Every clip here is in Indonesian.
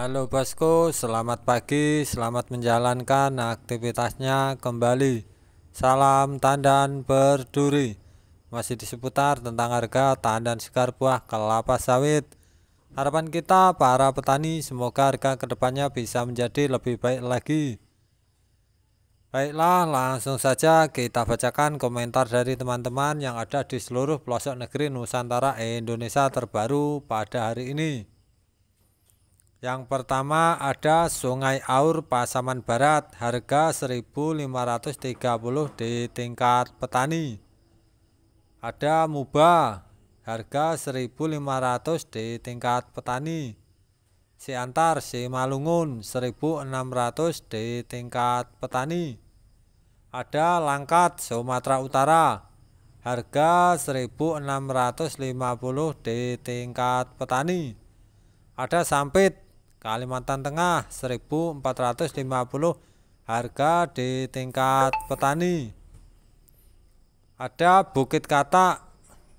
Halo bosku, selamat pagi, selamat menjalankan aktivitasnya kembali. Salam tandan berduri. Masih di seputar tentang harga tandan segar buah kelapa sawit. Harapan kita para petani semoga harga kedepannya bisa menjadi lebih baik lagi. Baiklah, langsung saja kita bacakan komentar dari teman-teman yang ada di seluruh pelosok negeri Nusantara Indonesia terbaru pada hari ini. Yang pertama ada Sungai Aur Pasaman Barat harga 1530 di tingkat petani. Ada Muba harga 1500 di tingkat petani. Siantar Malungun 1600 di tingkat petani. Ada Langkat Sumatera Utara harga 1650 di tingkat petani. Ada sampit Kalimantan Tengah 1450 harga di tingkat petani ada Bukit Katak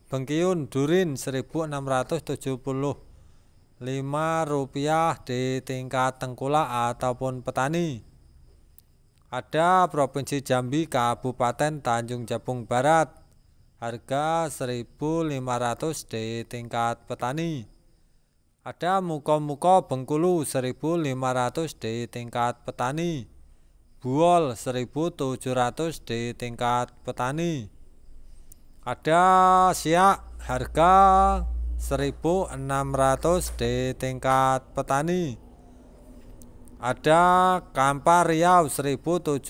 Bengkiun Durin 1675 rupiah di tingkat tengkulak ataupun petani ada Provinsi Jambi Kabupaten Tanjung Jabung Barat harga 1500 di tingkat petani ada muka-muka Bengkulu 1500 di tingkat petani. Buol 1700 di tingkat petani. Ada siak harga 1600 di tingkat petani. Ada Kampar Riau 1750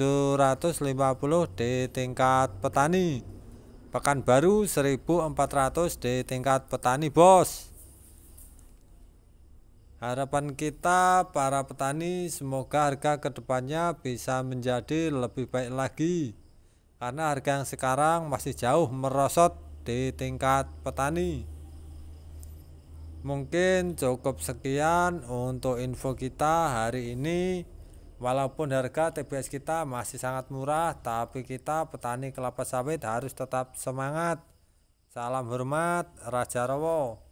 di tingkat petani. Pekanbaru 1400 di tingkat petani, Bos. Harapan kita para petani semoga harga kedepannya bisa menjadi lebih baik lagi karena harga yang sekarang masih jauh merosot di tingkat petani. Mungkin cukup sekian untuk info kita hari ini. Walaupun harga TBS kita masih sangat murah, tapi kita petani kelapa sawit harus tetap semangat. Salam hormat, Raja Rowo.